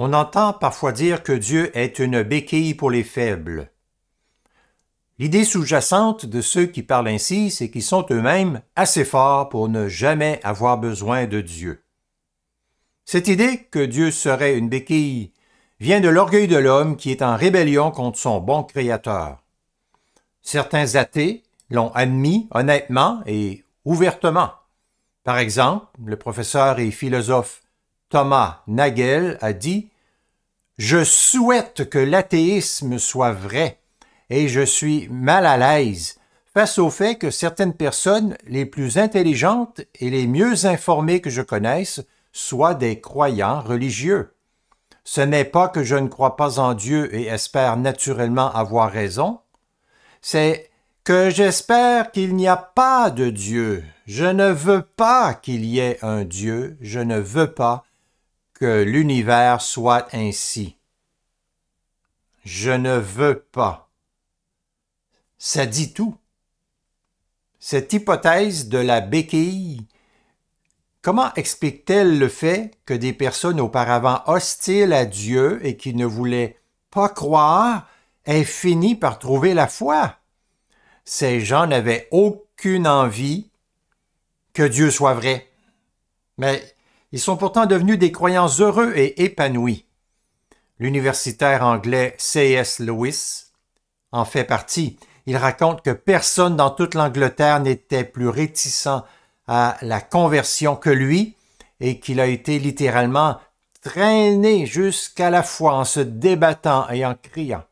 On entend parfois dire que Dieu est une béquille pour les faibles. L'idée sous-jacente de ceux qui parlent ainsi, c'est qu'ils sont eux-mêmes assez forts pour ne jamais avoir besoin de Dieu. Cette idée que Dieu serait une béquille vient de l'orgueil de l'homme qui est en rébellion contre son bon Créateur. Certains athées l'ont admis honnêtement et ouvertement. Par exemple, le professeur et philosophe Thomas Nagel a dit Je souhaite que l'athéisme soit vrai et je suis mal à l'aise face au fait que certaines personnes les plus intelligentes et les mieux informées que je connaisse soient des croyants religieux. Ce n'est pas que je ne crois pas en Dieu et espère naturellement avoir raison, c'est que j'espère qu'il n'y a pas de Dieu. Je ne veux pas qu'il y ait un Dieu, je ne veux pas que l'univers soit ainsi. Je ne veux pas. Ça dit tout. Cette hypothèse de la béquille, comment explique-t-elle le fait que des personnes auparavant hostiles à Dieu et qui ne voulaient pas croire aient fini par trouver la foi? Ces gens n'avaient aucune envie que Dieu soit vrai. Mais ils sont pourtant devenus des croyants heureux et épanouis. L'universitaire anglais C.S. Lewis en fait partie. Il raconte que personne dans toute l'Angleterre n'était plus réticent à la conversion que lui et qu'il a été littéralement traîné jusqu'à la foi en se débattant et en criant.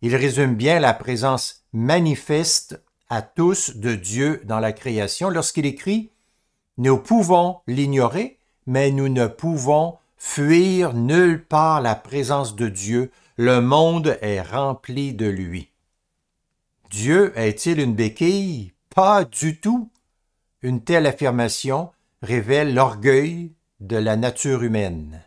Il résume bien la présence manifeste à tous de Dieu dans la création lorsqu'il écrit Nous pouvons l'ignorer, mais nous ne pouvons fuir nulle part la présence de Dieu, le monde est rempli de lui. Dieu est-il une béquille? Pas du tout. Une telle affirmation révèle l'orgueil de la nature humaine.